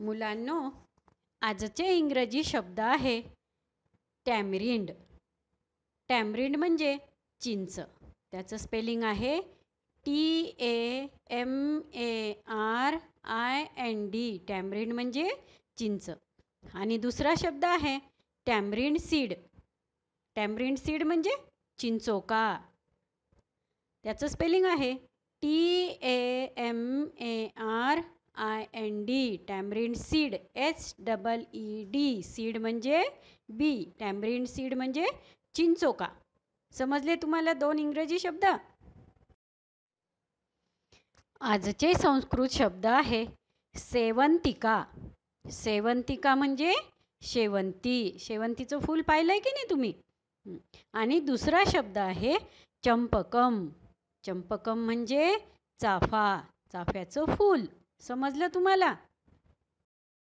मुलांनो आजचे इंग्रजी शब्द आहे टॅमरिंड टॅमरिंड म्हणजे चिंच त्याचं स्पेलिंग आहे T A M A R I N D tamarind म्हणजे चिंच आणि दुसरा शब्द आहे टॅमरिंड सीड टॅमरिंड सीड म्हणजे चिंचोका त्याचं स्पेलिंग आहे T A M A R N D seed H double E D seed म्हणजे बी टॅमरीन सीड म्हणजे चिंचोका समजले तुम्हाला दोन इंग्रजी शब्द आजचे संस्कृत शब्द आहे सेवंतिका सेवंतिका म्हणजे शेवंती शेवंतीचं फूल पाहिलंय की नाही तुम्ही आणि दुसरा शब्द आहे चंपकम चंपकम म्हणजे चाफा चाफ्याचं फूल समजलं तुम्हाला